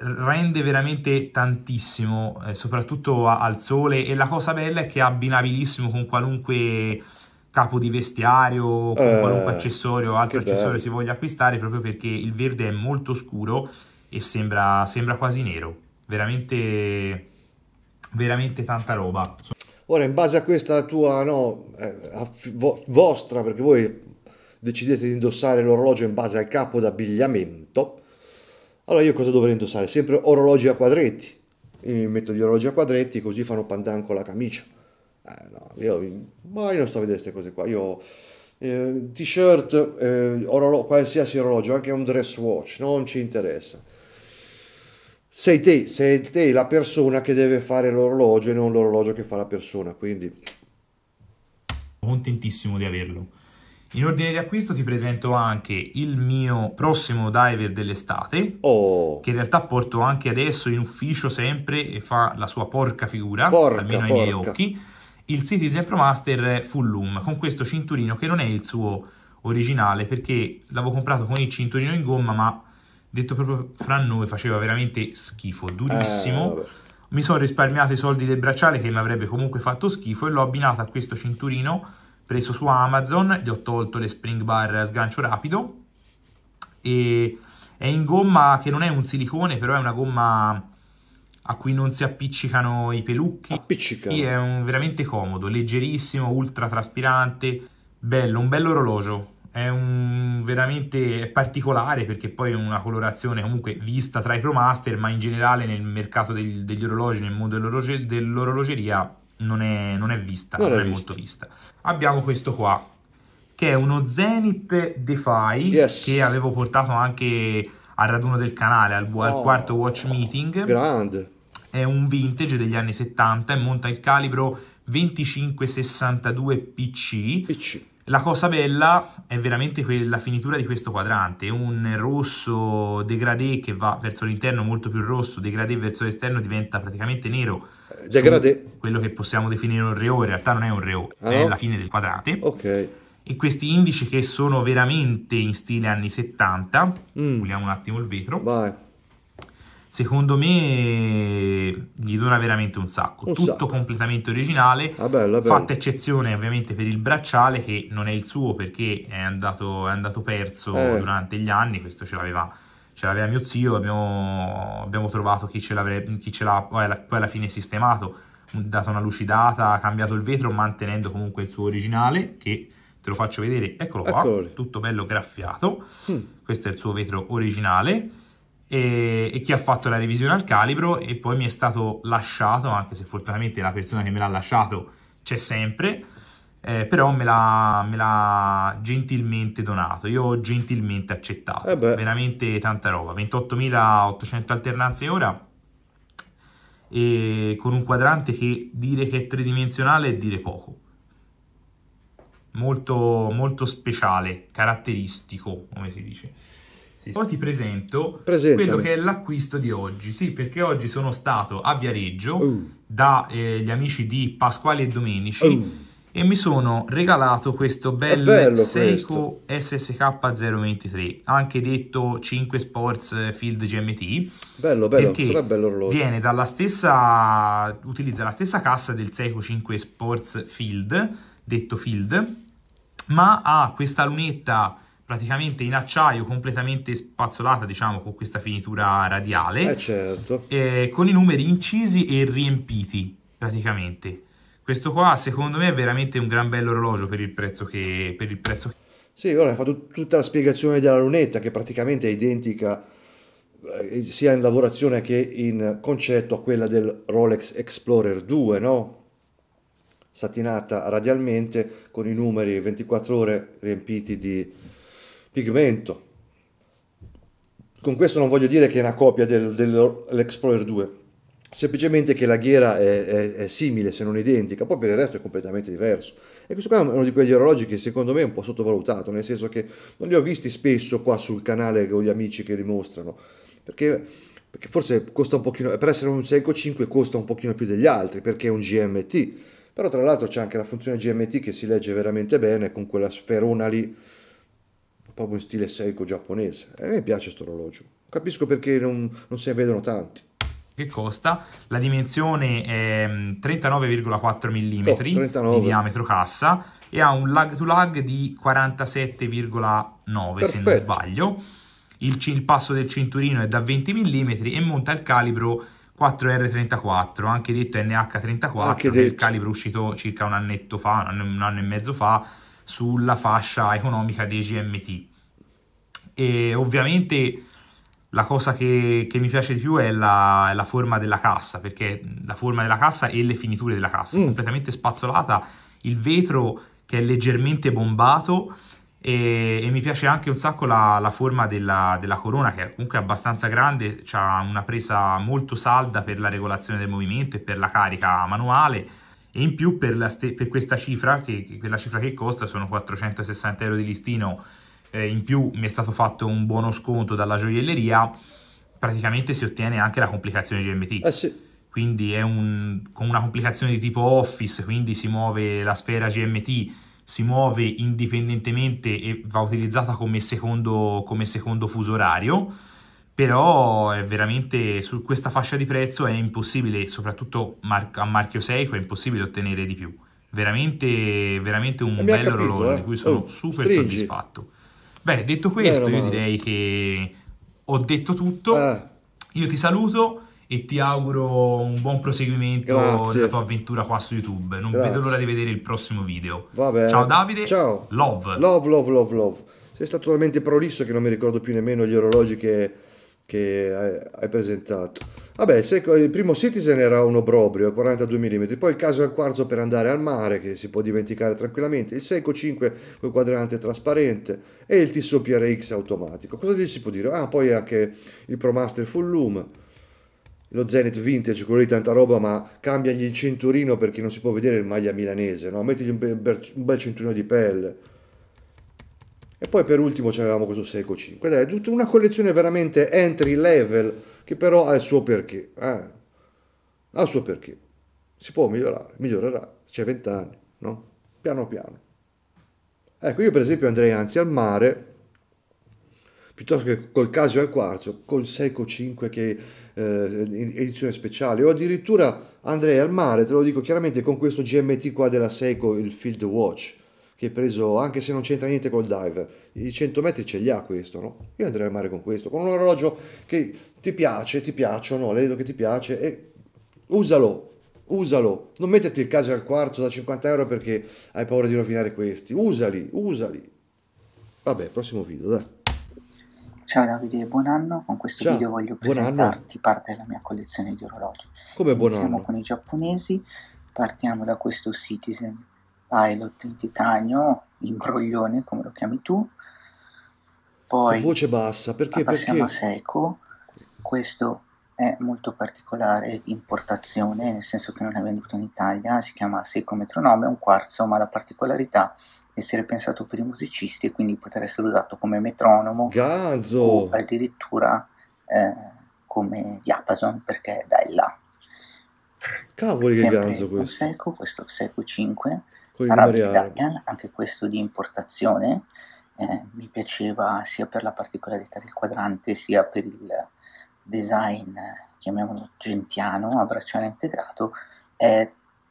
rende veramente tantissimo, eh, soprattutto a, al sole e la cosa bella è che è abbinabilissimo con qualunque capo di vestiario, con eh, qualunque accessorio o altro accessorio bello. si voglia acquistare, proprio perché il verde è molto scuro e sembra, sembra quasi nero, veramente, veramente tanta roba. Ora, in base a questa tua, no, eh, vostra, perché voi decidete di indossare l'orologio in base al capo d'abbigliamento, allora io cosa dovrei indossare? Sempre orologi a quadretti. E metto gli orologi a quadretti così fanno pandan con la camicia. Eh, no, io, ma non sto a vedere queste cose qua. Io eh, t-shirt, eh, orolo, qualsiasi orologio, anche un dress watch, non ci interessa. Sei te, sei te la persona che deve fare l'orologio e non l'orologio che fa la persona, quindi... Contentissimo di averlo. In ordine di acquisto ti presento anche il mio prossimo diver dell'estate, oh. che in realtà porto anche adesso in ufficio sempre e fa la sua porca figura, porca, almeno porca. ai miei occhi, il Citizen Pro Master Full Loom, con questo cinturino che non è il suo originale perché l'avevo comprato con il cinturino in gomma ma detto proprio fra noi faceva veramente schifo, durissimo. Eh, mi sono risparmiato i soldi del bracciale che mi avrebbe comunque fatto schifo e l'ho abbinato a questo cinturino preso su Amazon, gli ho tolto le spring bar sgancio rapido e è in gomma che non è un silicone, però è una gomma a cui non si appiccicano i pelucchi. Appiccica. Sì, è un, veramente comodo, leggerissimo, ultra traspirante, bello, un bello orologio. È un, veramente è particolare perché poi è una colorazione comunque vista tra i Promaster, ma in generale nel mercato del, degli orologi, nel mondo dell'orologeria, non è, non è vista, non, non è, vista. molto vista. Abbiamo questo qua, che è uno Zenith DeFi yes. che avevo portato anche al raduno del canale, al, al oh. quarto Watch Meeting. Grande. È un vintage degli anni 70 e monta il calibro 2562 PC. PC. La cosa bella è veramente la finitura di questo quadrante, un rosso degradé che va verso l'interno molto più rosso, degradé verso l'esterno diventa praticamente nero, Degradé. Eh, quello che possiamo definire un REO, in realtà non è un REO, ah, è no? la fine del quadrate. Ok. E questi indici che sono veramente in stile anni 70, mm. puliamo un attimo il vetro. Vai. Secondo me gli dona veramente un sacco, un tutto sacco. completamente originale, ah, bello, bello. fatta eccezione ovviamente per il bracciale che non è il suo perché è andato, è andato perso eh. durante gli anni, questo ce l'aveva ce l'aveva mio zio, abbiamo, abbiamo trovato chi ce, chi ce l'ha poi alla, poi alla fine sistemato, mm, dato una lucidata, cambiato il vetro, mantenendo comunque il suo originale, che te lo faccio vedere, eccolo qua, Eccoli. tutto bello graffiato, mm. questo è il suo vetro originale, e, e, chi ha fatto la revisione al calibro e poi mi è stato lasciato, anche se fortunatamente la persona che me l'ha lasciato c'è sempre, eh, però me l'ha, me l'ha, gentilmente donato, io ho gentilmente accettato, eh veramente tanta roba, 28.800 alternanze ora, e con un quadrante che dire che è tridimensionale è dire poco, molto, molto speciale, caratteristico, come si dice. Sì. Poi ti presento Presentami. quello che è l'acquisto di oggi, sì, perché oggi sono stato a Viareggio uh. dagli eh, amici di Pasquale e Domenici, uh e mi sono regalato questo bel Seiko questo. SSK023, anche detto 5 Sports Field GMT. Bello, bello, perché bello orologio. Viene dalla stessa, utilizza la stessa cassa del Seiko 5 Sports Field, detto Field, ma ha questa lunetta praticamente in acciaio completamente spazzolata, diciamo, con questa finitura radiale. Eh certo. eh, con i numeri incisi e riempiti, praticamente questo qua secondo me è veramente un gran bell'orologio per il prezzo che... Per il prezzo che... Sì, ora hai fatto tutta la spiegazione della lunetta che praticamente è identica eh, sia in lavorazione che in concetto a quella del Rolex Explorer 2, no? satinata radialmente con i numeri 24 ore riempiti di pigmento. Con questo non voglio dire che è una copia del, dell'Explorer 2, semplicemente che la ghiera è, è, è, simile se non identica, poi per il resto è completamente diverso. E questo qua è uno di quegli orologi che secondo me è un po' sottovalutato, nel senso che non li ho visti spesso qua sul canale con gli amici che li mostrano, perché, perché forse costa un pochino, per essere un Seiko 5 costa un pochino più degli altri, perché è un GMT, però tra l'altro c'è anche la funzione GMT che si legge veramente bene con quella sferona lì, proprio in stile Seiko giapponese. E a me piace questo orologio, capisco perché non, non se ne vedono tanti che costa, la dimensione è 39,4 mm oh, 39. di diametro cassa e ha un lag to lag di 47,9 se non sbaglio. Il, il, passo del cinturino è da 20 mm e monta il calibro 4R34, anche detto NH34, anche il calibro uscito circa un annetto fa, un anno e mezzo fa, sulla fascia economica dei GMT. E ovviamente la cosa che, che, mi piace di più è la, la, forma della cassa, perché la forma della cassa e le finiture della cassa, mm. completamente spazzolata, il vetro che è leggermente bombato e, e mi piace anche un sacco la, la forma della, della, corona che è comunque abbastanza grande, ha una presa molto salda per la regolazione del movimento e per la carica manuale e in più per, ste- per questa cifra, che, per la cifra che costa sono 460 euro di listino eh, in più mi è stato fatto un buono sconto dalla gioielleria, praticamente si ottiene anche la complicazione GMT. Eh sì. Quindi è un, con una complicazione di tipo Office, quindi si muove la sfera GMT, si muove indipendentemente e va utilizzata come secondo, come secondo fuso orario, però è veramente su questa fascia di prezzo è impossibile, soprattutto mar- a marchio Seiko, è impossibile ottenere di più. Veramente, veramente un bel capito, orologio eh? di cui sono oh, super stringi. soddisfatto. Bene, detto questo, Vero, io direi che ho detto tutto. Eh. Io ti saluto e ti auguro un buon proseguimento Grazie. della tua avventura qua su YouTube. Non Grazie. vedo l'ora di vedere il prossimo video. Ciao Davide. Ciao. Love. Love, love, love, love. Sei stato talmente prolisso che non mi ricordo più nemmeno gli orologi che, che hai presentato. Vabbè, il primo Citizen era un obbrobrio, 42 mm, poi il caso al quarzo per andare al mare, che si può dimenticare tranquillamente, il Seiko 5 con quadrante trasparente e il Tissot PRX automatico. Cosa gli si può dire? Ah, poi anche il ProMaster Full Loom, lo Zenith Vintage, quello di tanta roba, ma cambiagli il cinturino perché non si può vedere il maglia milanese, no? Mettigli un bel, un bel cinturino di pelle. E poi per ultimo c'avevamo questo Seiko 5. Ed è tutta una collezione veramente entry level che però ha il suo perché. Eh? Ha il suo perché. Si può migliorare, migliorerà, c'è vent'anni, no? Piano piano. Ecco, io per esempio andrei anzi al mare, piuttosto che col casio al quarzo, col Seco 5 che eh, edizione speciale, o addirittura andrei al mare, te lo dico chiaramente, con questo GMT qua della Seco, il Field Watch, che è preso, anche se non c'entra niente col diver, i 100 metri ce li ha questo, no? Io andrei al mare con questo, con un orologio che ti piace, ti piacciono, le vedo che ti piace e usalo, usalo, non metterti il caso al quarto da 50 euro perché hai paura di rovinare questi, usali, usali. Vabbè, prossimo video, dai. Ciao Davide, buon anno. Con questo Ciao, video voglio presentarti parte della mia collezione di orologi. Come buon anno? Iniziamo con i giapponesi, partiamo da questo Citizen Pilot in titanio, imbroglione come lo chiami tu. Poi... Con voce bassa, perché? Passiamo perché? a Seiko, questo è molto particolare di importazione, nel senso che non è venduto in Italia, si chiama Seiko Metronome, è un quarzo, ma la particolarità è essere pensato per i musicisti e quindi poter essere usato come metronomo Gazzo. o addirittura eh, come diapason perché è da là. Cavoli che ganzo questo. Seiko, questo Seiko 5, Arabian, anche questo di importazione, eh, mi piaceva sia per la particolarità del quadrante sia per il design, chiamiamolo gentiano, a bracciale integrato, è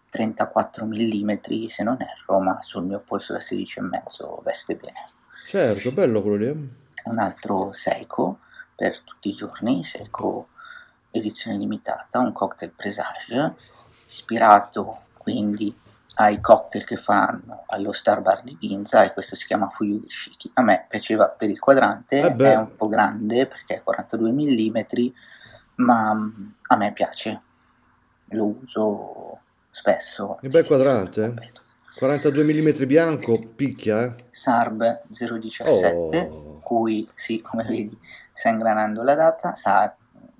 34 mm se non erro, ma sul mio polso da 16,5 veste bene. Certo, bello quello lì. Eh. Un altro Seiko per tutti i giorni, Seiko edizione limitata, un cocktail presage, ispirato quindi ai cocktail che fanno allo Star Bar di Ginza e questo si chiama Fuyugi Shiki. A me piaceva per il quadrante, eh è un po' grande perché è 42 mm, ma a me piace, lo uso spesso. Un bel eh, quadrante. 42 eh? mm bianco, picchia. Eh? Sarb 017, oh. cui sì, come vedi, sta ingranando la data, sta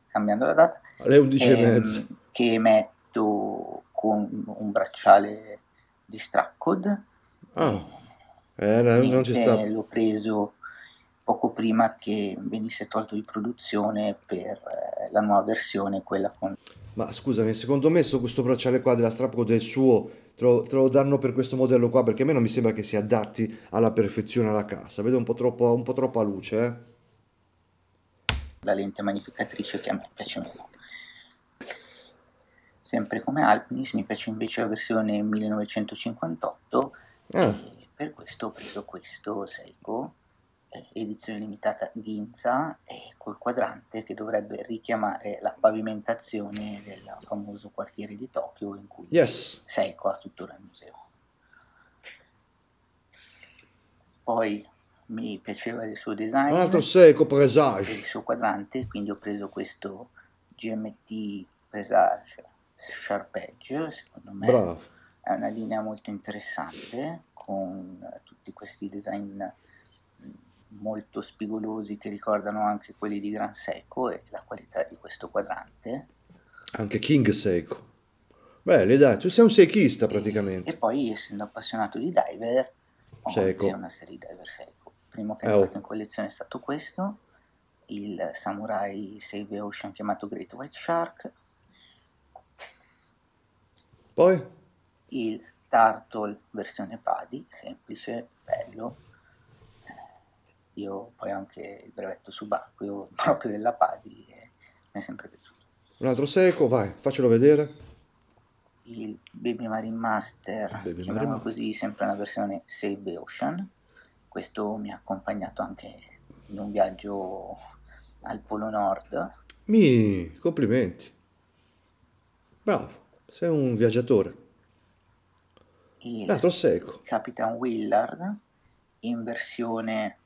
cambiando la data. Alle 11 e Ehm, che metto con un bracciale di Straccod. Ah, Eh, non ci sta. L'ho preso poco prima che venisse tolto di produzione per eh, la nuova versione, quella con... Ma scusami, secondo me su questo bracciale qua della Strapcode è il suo, te lo, danno per questo modello qua, perché a me non mi sembra che si adatti alla perfezione alla cassa, vedo un po' troppo, un po troppa luce, eh? La lente magnificatrice che a me piace molto. Sempre come Alpinis mi piace invece la versione 1958 ah. e per questo ho preso questo Seiko, eh, edizione limitata Ginza e col quadrante che dovrebbe richiamare la pavimentazione del famoso quartiere di Tokyo in cui yes. Seiko ha tuttora il museo. Poi mi piaceva il suo design. Un altro Seiko Presage. Il suo quadrante, quindi ho preso questo GMT Presage Sharp Edge, secondo me Bravo. è una linea molto interessante con tutti questi design molto spigolosi che ricordano anche quelli di Gran Seco e la qualità di questo quadrante. Anche King Seco. Bene, dai, tu sei un seikista praticamente. E, e, poi, essendo appassionato di diver, ho seco. una serie di diver seco. Il primo che eh, ho eh, fatto in collezione è stato questo, il Samurai Save the Ocean chiamato Great White Shark, poi? Il Turtle versione Padi, semplice, bello. Eh, io poi anche il brevetto subacqueo proprio della Padi e eh, mi è sempre piaciuto. Un altro seco, vai, faccelo vedere il Baby Marine Master, Baby chiamiamo Marine. così sempre una versione Save the Ocean. Questo mi ha accompagnato anche in un viaggio al Polo Nord. Mi, complimenti. Bravo. Sei un viaggiatore. Il L'altro secco. Capitan Willard in versione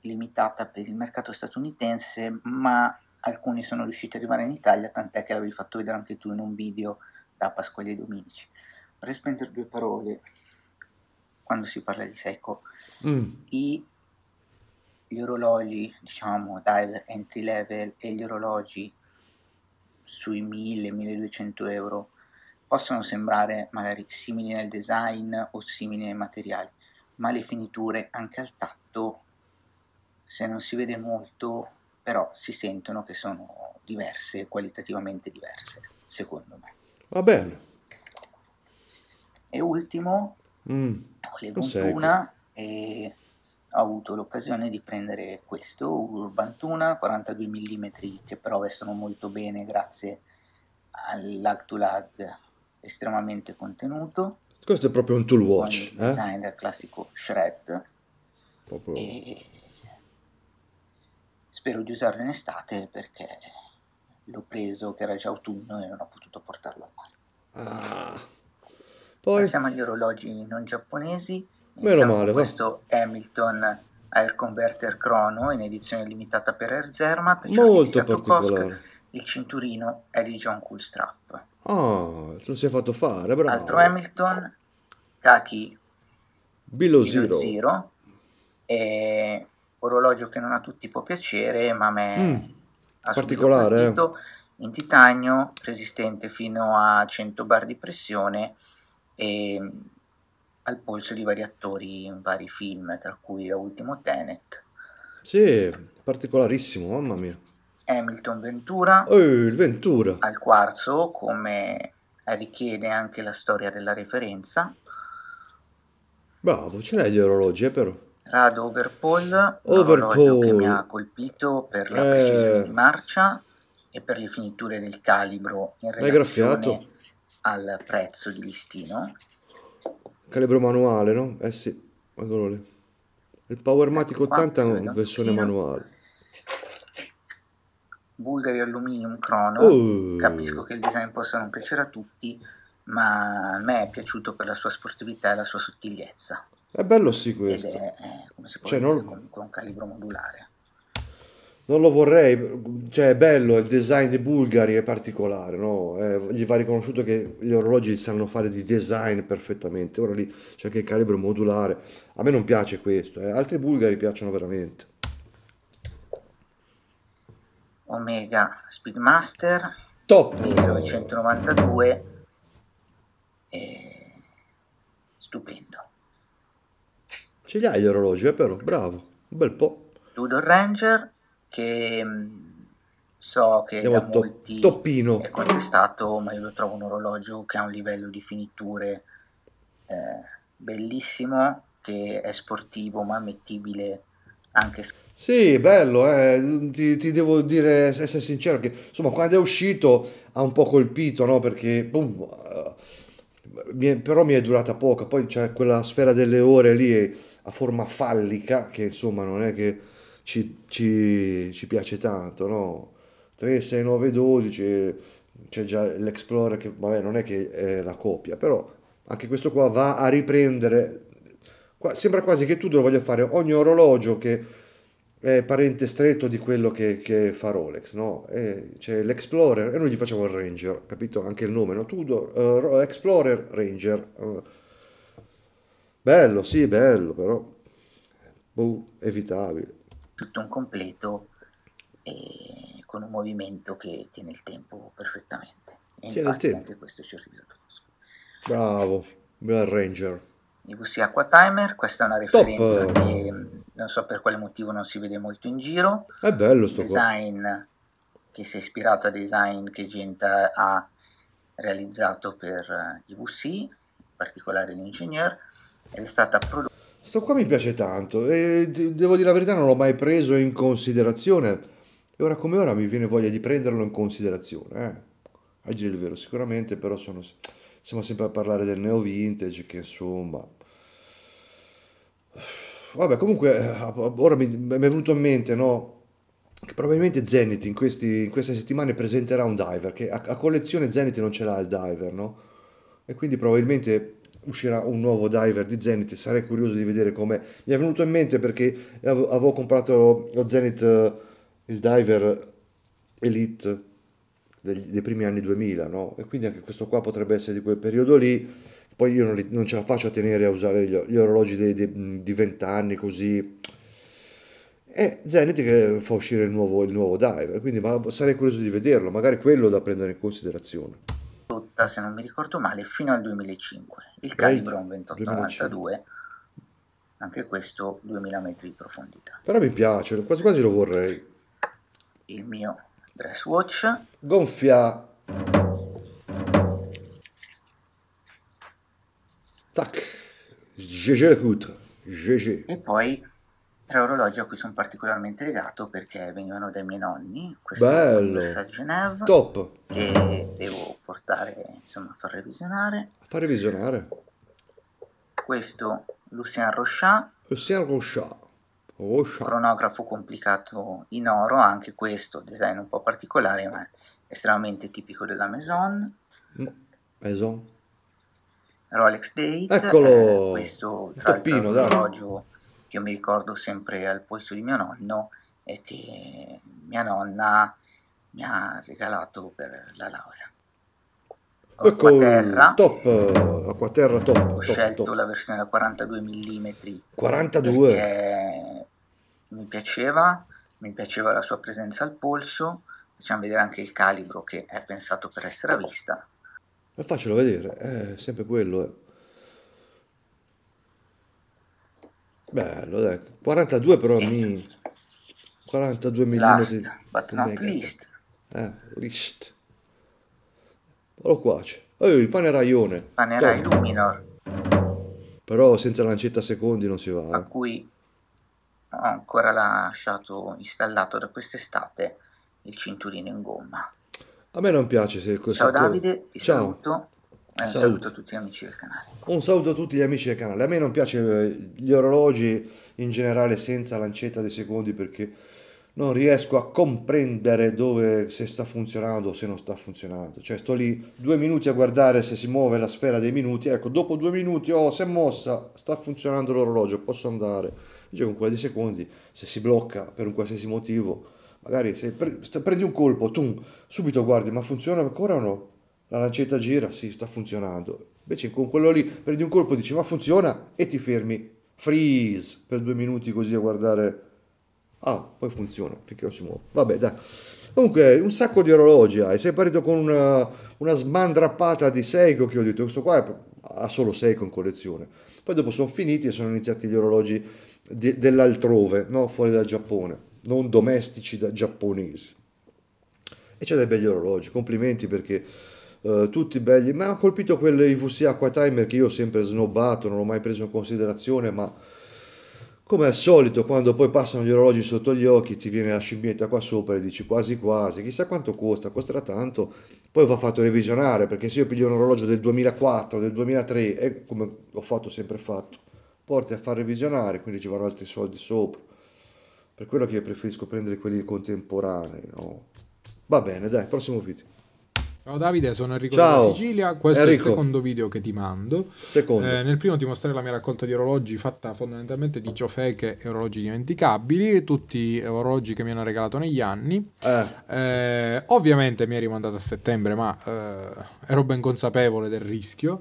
limitata per il mercato statunitense, ma alcuni sono riusciti ad arrivare in Italia, tant'è che l'avevi fatto vedere anche tu in un video da Pasquale Dominici. Vorrei spendere due parole quando si parla di Seiko. Mm. I, gli orologi, diciamo, diver entry level e gli orologi sui 1000-1200 euro possono sembrare magari simili nel design o simili nei materiali, ma le finiture anche al tatto, se non si vede molto, però si sentono che sono diverse, qualitativamente diverse, secondo me. Va bene. E ultimo, mm, volevo una e ho avuto l'occasione di prendere questo Urban Tuna 42 mm che però vestono molto bene grazie al lag to lag estremamente contenuto questo è proprio un tool watch il eh? del classico shred proprio... e spero di usarlo in estate perché l'ho preso che era già autunno e non ho potuto portarlo a mare ah. Poi... passiamo agli orologi non giapponesi Meno male. Questo va. Hamilton Air Converter Chrono in edizione limitata per Air Zermatt. Molto particolare. Cosc, il cinturino è di John Coolstrap. Ah, oh, lo si è fatto fare, bravo. Altro Hamilton, Taki Billo Zero. Zero e orologio che non a tutti può piacere, ma a me mm, particolare. Partito, in titanio, resistente fino a 100 bar di pressione e al polso di vari attori in vari film, tra cui l'ultimo Tenet. Sì, particolarissimo, mamma mia. Hamilton Ventura. Oh, il Ventura. Al quarzo, come richiede anche la storia della referenza. Bravo, ce l'hai gli orologi, eh, però. Rado Overpool, Overpool. che mi ha colpito per la eh... precisione di marcia e per le finiture del calibro in relazione al prezzo di listino. Calibro manuale, no? Eh sì, eccolo lì. Il Powermatic 80 ecco è una versione manuale. Bulgari Aluminium Crono. Oh. Capisco che il design possa non piacere a tutti, ma a me è piaciuto per la sua sportività e la sua sottigliezza. È bello sì questo. Ed è, è eh, come se cioè, non... con, con un calibro modulare non lo vorrei, cioè è bello, il design dei Bulgari è particolare, no? eh, gli va riconosciuto che gli orologi sanno fare di design perfettamente, ora lì c'è anche il calibro modulare, a me non piace questo, eh. altri Bulgari piacciono veramente. Omega Speedmaster, top 1992, eh, stupendo. Ce li hai gli orologi, è eh, vero, bravo, un bel po'. Tudor Ranger, che mm, so che Andiamo da to- molti toppino. è contestato, ma io lo trovo un orologio che ha un livello di finiture eh, bellissimo, che è sportivo ma ammettibile anche se sì, bello, eh. ti, ti, devo dire, essere sincero, che insomma quando è uscito ha un po' colpito, no? Perché, boom, uh, mi è, però mi è durata poco, poi c'è quella sfera delle ore lì eh, a forma fallica, che insomma non è che ci, ci, ci piace tanto, no? 3, 6, 9, 12, c'è già l'Explorer che vabbè, non è che è la copia, però anche questo qua va a riprendere, qua, sembra quasi che tu lo voglia fare ogni orologio che è parente stretto di quello che, che fa Rolex, no? E c'è l'Explorer e noi gli facciamo il Ranger, capito? Anche il nome, no? Tudor, uh, eh, Explorer, Ranger. Uh. Bello, sì, bello, però boh, evitabile tutto un completo e con un movimento che tiene il tempo perfettamente. E tiene il tempo. Anche questo ci arriva. Bravo, Bell Ranger. DVC Aqua Timer, questa è una referenza Top. che non so per quale motivo non si vede molto in giro. È bello sto design qua. che si è ispirato a design che Genta ha realizzato per DVC, eh, in particolare l'ingegner, ed è stata prodotta Sto qua mi piace tanto e devo dire la verità non l'ho mai preso in considerazione e ora come ora mi viene voglia di prenderlo in considerazione. Eh. A dire il vero sicuramente, però sono, siamo sempre a parlare del neo vintage che insomma... Vabbè comunque eh, ora mi, mi è venuto in mente no? che probabilmente Zenith in, questi, in, queste settimane presenterà un diver, che a, a collezione Zenith non ce l'ha il diver, no? E quindi probabilmente uscirà un nuovo diver di Zenith, sarei curioso di vedere come Mi è venuto in mente perché avevo comprato lo Zenith, eh, il diver Elite degli, dei primi anni 2000, no? E quindi anche questo qua potrebbe essere di quel periodo lì. Poi io non, li, non ce la faccio a tenere a usare gli, gli orologi dei, dei, di vent'anni così. E Zenith che fa uscire il nuovo, il nuovo diver, quindi ma sarei curioso di vederlo, magari quello da prendere in considerazione porta, se non mi ricordo male, fino al 2005. Il calibro è Calibron 2892, anche questo 2000 metri di profondità. Però mi piace, quasi quasi lo vorrei. Il mio dress watch. Gonfia. Tac. GG le GG. E poi tre orologi a cui sono particolarmente legato perché venivano dai miei nonni, questo Bello. è a Genève, Top. che devo portare insomma, a far revisionare. A far revisionare. Questo Lucien Rochat. Lucien Rochat. Rochat. Cronografo complicato in oro, anche questo, design un po' particolare ma estremamente tipico della Maison. Mm, Maison. Rolex Date, eccolo, eh, questo tra l'altro orologio io mi ricordo sempre al polso di mio nonno e che mia nonna mi ha regalato per la laurea. Acquaterra, ecco, top, acquaterra top. Ho top, scelto top. la versione da 42 mm. 42? Mi piaceva, mi piaceva la sua presenza al polso, facciamo vedere anche il calibro che è pensato per essere a vista. Ma faccelo vedere, è sempre quello. Eh. Bello, dai. 42 però mi... 42 Last, mm. but not least. Eh, least. Allora qua c'è. Oh, il pane raione. Pane Chiaro. Cioè, Illuminor. Però senza lancetta secondi non si va. A eh. cui ho ancora lasciato installato da quest'estate il cinturino in gomma. A me non piace se questo... Ciao Davide, ti Ciao. saluto. Un eh, saluto. saluto a tutti gli amici del canale. Un saluto a tutti gli amici del canale. A me non piace eh, gli orologi in generale senza lancetta dei secondi perché non riesco a comprendere dove se sta funzionando o se non sta funzionando. Cioè sto lì due minuti a guardare se si muove la sfera dei minuti. Ecco, dopo due minuti, oh, si è mossa, sta funzionando l'orologio, posso andare. Invece con quella di secondi, se si blocca per un qualsiasi motivo, magari se prendi un colpo, tu subito guardi, ma funziona ancora o no? la lancetta gira, sì, sta funzionando. Invece con quello lì prendi un colpo, dici ma funziona e ti fermi, freeze per due minuti così a guardare. Ah, poi funziona finché non si muove. Vabbè, dai. Comunque, un sacco di orologi hai. Sei partito con una, una smandrappata di Seiko che ho detto, questo qua è, ha solo Seiko in collezione. Poi dopo sono finiti e sono iniziati gli orologi de, dell'altrove, no? fuori dal Giappone, non domestici da giapponesi. E c'è dei begli orologi. Complimenti perché eh, tutti belli, ma ha colpito quell'IVC Aqua Timer che io ho sempre snobbato, non l'ho mai preso in considerazione, ma come al solito quando poi passano gli orologi sotto gli occhi ti viene la scimmietta qua sopra e dici quasi quasi, chissà quanto costa, costerà tanto, poi va fatto revisionare perché se io piglio un orologio del 2004, del 2003, è come ho fatto sempre fatto, porti a far revisionare, quindi ci vanno altri soldi sopra, per quello che io preferisco prendere quelli contemporanei, no? Va bene, dai, prossimo video. Ciao Davide, sono Enrico Ciao. della Sicilia, questo Enrico. è il secondo video che ti mando. Eh, nel primo ti mostrerò la mia raccolta di orologi fatta fondamentalmente di ciofeche e orologi dimenticabili, tutti orologi che mi hanno regalato negli anni. Eh. Eh, ovviamente mi è rimandato a settembre, ma eh, ero ben consapevole del rischio.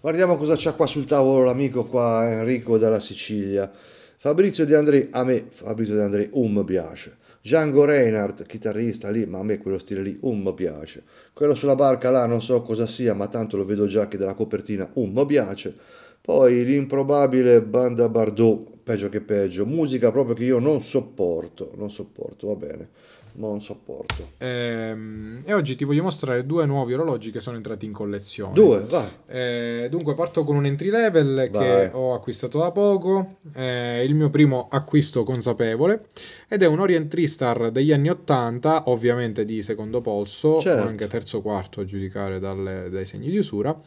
Guardiamo cosa c'è qua sul tavolo l'amico qua Enrico dalla Sicilia. Fabrizio De André, a me Fabrizio De André, un mi piace. Django Reinhardt, chitarrista lì, ma a me quello stile lì un um, mi piace. Quello sulla barca là non so cosa sia, ma tanto lo vedo già che della copertina un um, mi piace. Poi l'improbabile Banda Bardot, peggio che peggio, musica proprio che io non sopporto, non sopporto, va bene non sopporto. Ehm, e oggi ti voglio mostrare due nuovi orologi che sono entrati in collezione. Due, vai. Eh, dunque parto con un entry level vai. che ho acquistato da poco, eh, il mio primo acquisto consapevole, ed è un Orient Tristar degli anni 80, ovviamente di secondo polso, certo. o anche terzo quarto a giudicare dalle, dai segni di usura.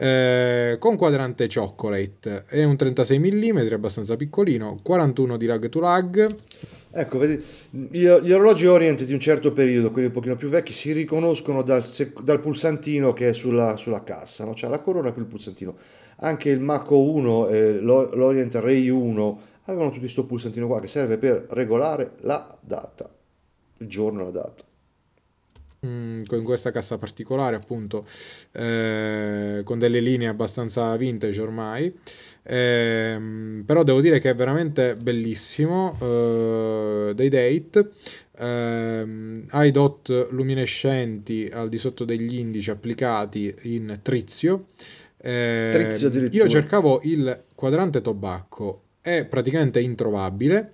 Eh, con quadrante chocolate è un 36 mm abbastanza piccolino 41 di lag to lag Ecco, vedi, gli, gli orologi Orient di un certo periodo, quelli un pochino più vecchi, si riconoscono dal, dal pulsantino che è sulla, sulla cassa, no? c'è la corona più il pulsantino. Anche il Mako 1 e l'Orient Ray 1 avevano tutto questo pulsantino qua che serve per regolare la data, il giorno e la data. Mm, con questa cassa particolare appunto eh, con delle linee abbastanza vintage ormai Ehm, però devo dire che è veramente bellissimo. Eh, dei date. Ehm, hai dot luminescenti al di sotto degli indici applicati in trizio. Eh, io cercavo il quadrante tobacco, è praticamente introvabile.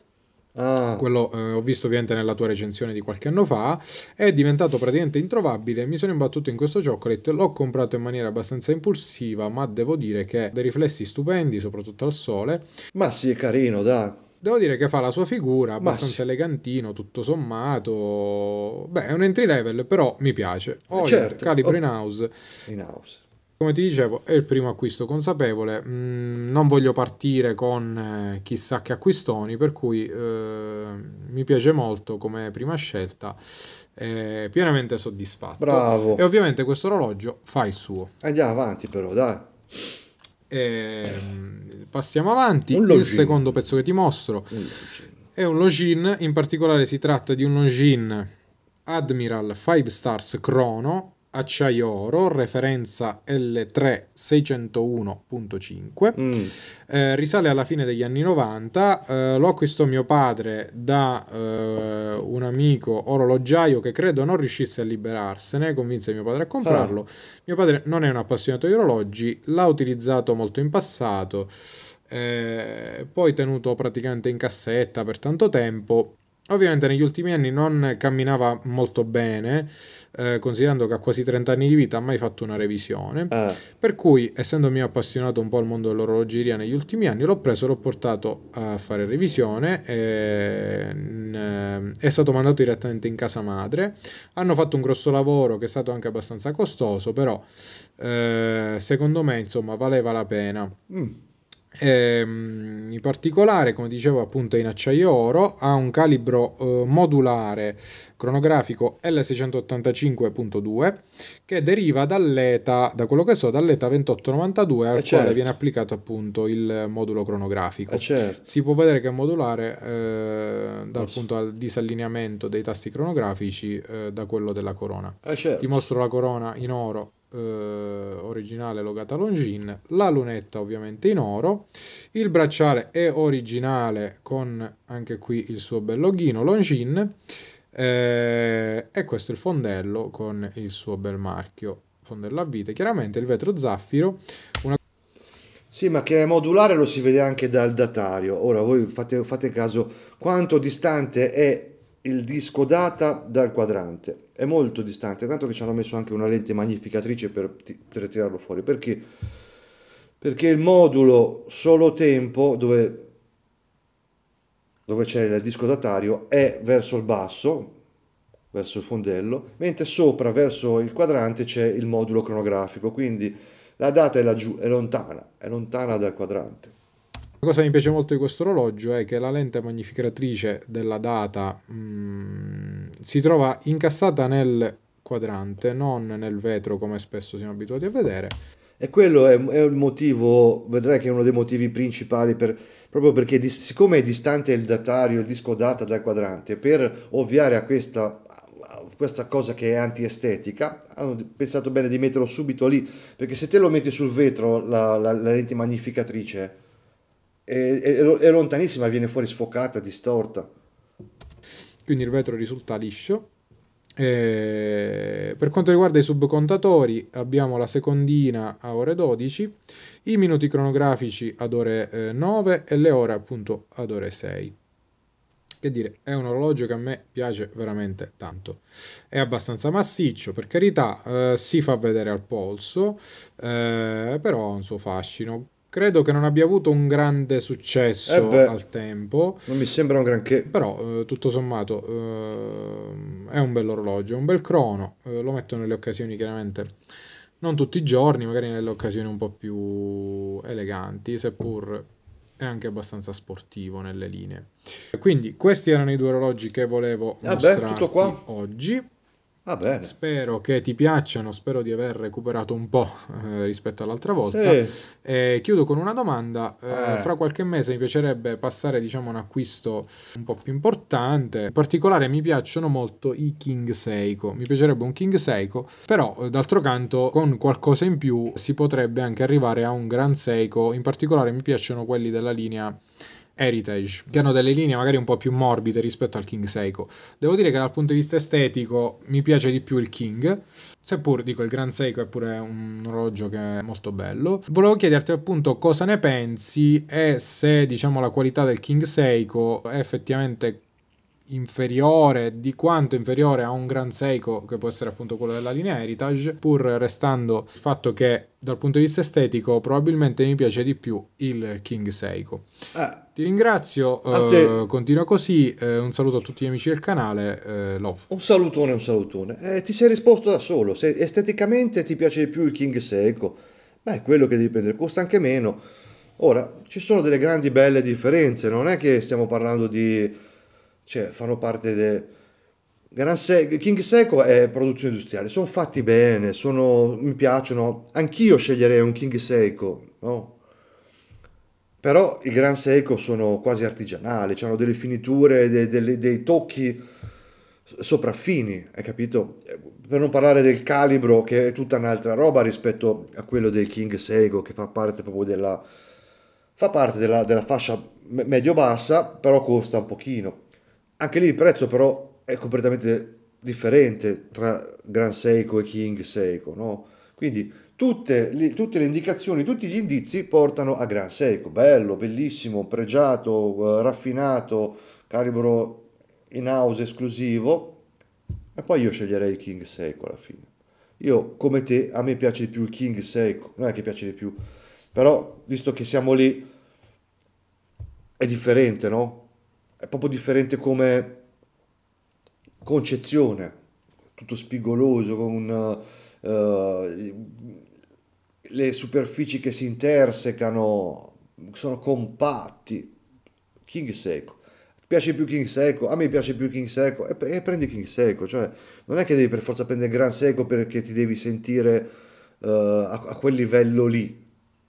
Ah. Quello eh, ho visto ovviamente nella tua recensione di qualche anno fa, è diventato praticamente introvabile, mi sono imbattuto in questo chocolate, l'ho comprato in maniera abbastanza impulsiva, ma devo dire che ha dei riflessi stupendi, soprattutto al sole. Ma sì, è carino, dai. Devo dire che fa la sua figura, abbastanza Massi. elegantino, tutto sommato. Beh, è un entry level, però mi piace. Eh, ho certo. calibro oh. in house. In house come ti dicevo, è il primo acquisto consapevole, mm, non voglio partire con eh, chissà che acquistoni, per cui eh, mi piace molto come prima scelta, eh, pienamente soddisfatto. Bravo. E ovviamente questo orologio fa il suo. Andiamo avanti però, dai. E, ehm, passiamo avanti, il secondo pezzo che ti mostro un è un Login, in particolare si tratta di un Login Admiral 5 Stars Chrono acciaio oro, referenza L3601.5, mm. eh, risale alla fine degli anni 90, eh, lo acquistò mio padre da eh, un amico orologiaio che credo non riuscisse a liberarsene, convinse mio padre a comprarlo. Ah. Mio padre non è un appassionato di orologi, l'ha utilizzato molto in passato, eh, poi tenuto praticamente in cassetta per tanto tempo Ovviamente negli ultimi anni non camminava molto bene, eh, considerando che ha quasi 30 anni di vita ha mai fatto una revisione. Eh. Per cui, essendomi appassionato un po' al mondo dell'orologeria negli ultimi anni, l'ho preso, e l'ho portato a fare revisione, e, mm, eh, è stato mandato direttamente in casa madre. Hanno fatto un grosso lavoro che è stato anche abbastanza costoso, però eh, secondo me insomma valeva la pena. Mm. Ehm, in particolare, come dicevo, appunto è in acciaio oro, ha un calibro eh, modulare cronografico L685.2 che deriva dall'ETA, da quello che so, dall'ETA 2892 al eh quale certo. viene applicato appunto il modulo cronografico. Eh, certo. Si può vedere che è modulare eh, dal punto al disallineamento dei tasti cronografici eh, da quello della corona. Eh, certo. Ti mostro la corona in oro eh, originale logata Longin, la lunetta ovviamente in oro, il bracciale è originale con anche qui il suo bel loghino Longin eh, e questo è il fondello con il suo bel marchio fondello a vite, chiaramente il vetro zaffiro una... Sì, ma che è modulare lo si vede anche dal datario. Ora voi fate, fate caso quanto distante è il disco data dal quadrante è molto distante, tanto che ci hanno messo anche una lente magnificatrice per, per tirarlo fuori, perché? perché il modulo solo tempo dove, dove c'è il disco datario è verso il basso, verso il fondello, mentre sopra verso il quadrante c'è il modulo cronografico, quindi la data è laggiù, è lontana, è lontana dal quadrante. La cosa che mi piace molto di questo orologio è che la lente magnificatrice della data mh mm, si trova incassata nel quadrante, non nel vetro come spesso siamo abituati a vedere. E quello è, è il motivo, vedrai che è uno dei motivi principali per, proprio perché di, siccome è distante il datario, il disco data dal quadrante, per ovviare a questa questa cosa che è antiestetica, hanno pensato bene di metterlo subito lì, perché se te lo metti sul vetro la, la, la lente magnificatrice è, è, è lontanissima, viene fuori sfocata, distorta quindi il vetro risulta liscio. Eh, per quanto riguarda i subcontatori abbiamo la secondina a ore 12, i minuti cronografici ad ore 9 eh, e le ore appunto ad ore 6. Che dire, è un orologio che a me piace veramente tanto. È abbastanza massiccio, per carità, eh, si fa vedere al polso, eh, però ha un suo fascino. Credo che non abbia avuto un grande successo eh beh, al tempo. Non mi sembra un granché. Però, eh, tutto sommato, eh, è un bell'orologio, è un bel crono. Eh, lo metto nelle occasioni chiaramente non tutti i giorni, magari nelle occasioni un po' più eleganti, seppur è anche abbastanza sportivo nelle linee. Quindi questi erano i due orologi che volevo ah mostrarti oggi. Ah, spero che ti piacciono, spero di aver recuperato un po' eh, rispetto all'altra volta. Sì. Eh, chiudo con una domanda. Eh, eh, fra qualche mese mi piacerebbe passare diciamo, a un acquisto un po' più importante. In particolare mi piacciono molto i King Seiko. Mi piacerebbe un King Seiko, però eh, d'altro canto con qualcosa in più si potrebbe anche arrivare a un Gran Seiko. In particolare mi piacciono quelli della linea Heritage, che hanno delle linee magari un po' più morbide rispetto al King Seiko. Devo dire che dal punto di vista estetico mi piace di più il King, seppur dico il Grand Seiko è pure un orologio che è molto bello. Volevo chiederti appunto cosa ne pensi e se diciamo la qualità del King Seiko è effettivamente inferiore di quanto inferiore a un Gran Seiko che può essere appunto quello della linea Heritage pur restando il fatto che dal punto di vista estetico probabilmente mi piace di più il King Seiko eh, ti ringrazio eh, continua così eh, un saluto a tutti gli amici del canale eh, love. un salutone un salutone eh, ti sei risposto da solo se esteticamente ti piace di più il King Seiko beh quello che devi prendere costa anche meno ora ci sono delle grandi belle differenze non è che stiamo parlando di cioè fanno parte del... Gran Se- King Seco è produzione industriale, sono fatti bene, sono, mi piacciono, anch'io sceglierei un King Seco, no? Però i Gran Seco sono quasi artigianali, hanno delle finiture, dei, dei, dei tocchi sopraffini, hai capito? Per non parlare del calibro che è tutta un'altra roba rispetto a quello del King Sego che fa parte proprio della, fa parte della, della fascia medio-bassa, però costa un pochino. Anche lì il prezzo però è completamente differente tra Gran Seiko e King Seiko, no? Quindi tutte le, tutte le, indicazioni, tutti gli indizi portano a Gran Seiko, bello, bellissimo, pregiato, eh, raffinato, calibro in house esclusivo, e poi io sceglierei il King Seiko alla fine. Io come te, a me piace di più il King Seiko, non è che piace di più, però visto che siamo lì, è differente, no? è proprio differente come concezione, tutto spigoloso, con uh, le superfici che si intersecano, sono compatti. King Seco. piace più King Seco? A me piace più King Seco. E, e, prendi King Seco, cioè non è che devi per forza prendere Gran Seco perché ti devi sentire uh, a, a quel livello lì,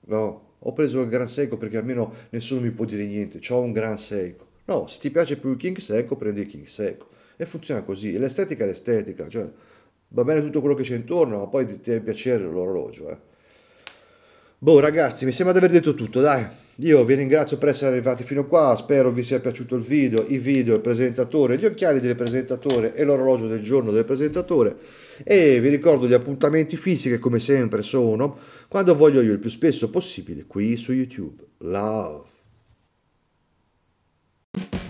no? Ho preso il Gran Seco perché almeno nessuno mi può dire niente, ho un Gran Seco No, se ti piace più il king secco, prendi il king secco. E funziona così. L'estetica è l'estetica, cioè va bene tutto quello che c'è intorno, ma poi ti deve piacere l'orologio. Eh. Boh, ragazzi, mi sembra di aver detto tutto, dai. Io vi ringrazio per essere arrivati fino qua, spero vi sia piaciuto il video, i video, il presentatore, gli occhiali del presentatore e l'orologio del giorno del presentatore e vi ricordo gli appuntamenti fisici che come sempre sono quando voglio io il più spesso possibile qui su YouTube. Love! you